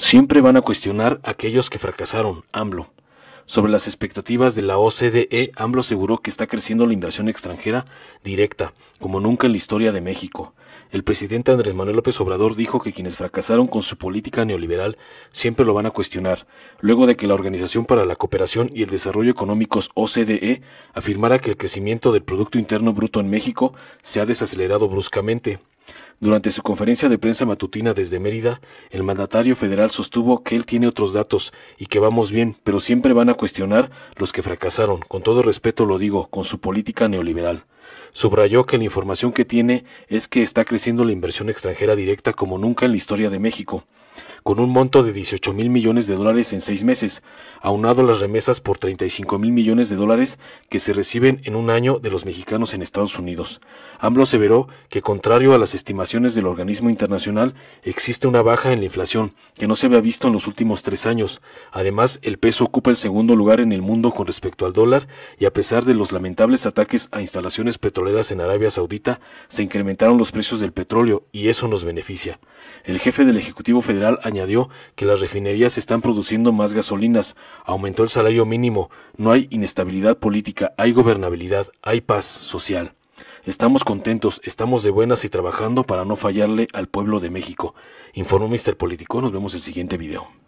Siempre van a cuestionar a aquellos que fracasaron, AMLO. Sobre las expectativas de la OCDE, AMLO aseguró que está creciendo la inversión extranjera directa, como nunca en la historia de México. El presidente Andrés Manuel López Obrador dijo que quienes fracasaron con su política neoliberal siempre lo van a cuestionar, luego de que la Organización para la Cooperación y el Desarrollo Económicos OCDE afirmara que el crecimiento del Producto Interno Bruto en México se ha desacelerado bruscamente durante su conferencia de prensa matutina desde Mérida, el mandatario federal sostuvo que él tiene otros datos y que vamos bien, pero siempre van a cuestionar los que fracasaron, con todo respeto lo digo, con su política neoliberal. Subrayó que la información que tiene es que está creciendo la inversión extranjera directa como nunca en la historia de México con un monto de 18 mil millones de dólares en seis meses, aunado a las remesas por 35 mil millones de dólares que se reciben en un año de los mexicanos en Estados Unidos. AMLO aseveró que, contrario a las estimaciones del organismo internacional, existe una baja en la inflación que no se había visto en los últimos tres años. Además, el peso ocupa el segundo lugar en el mundo con respecto al dólar y a pesar de los lamentables ataques a instalaciones petroleras en Arabia Saudita, se incrementaron los precios del petróleo y eso nos beneficia. El jefe del Ejecutivo Federal añadió que las refinerías están produciendo más gasolinas, aumentó el salario mínimo, no hay inestabilidad política, hay gobernabilidad, hay paz social. Estamos contentos, estamos de buenas y trabajando para no fallarle al pueblo de México, informó Mister Político. Nos vemos en el siguiente video.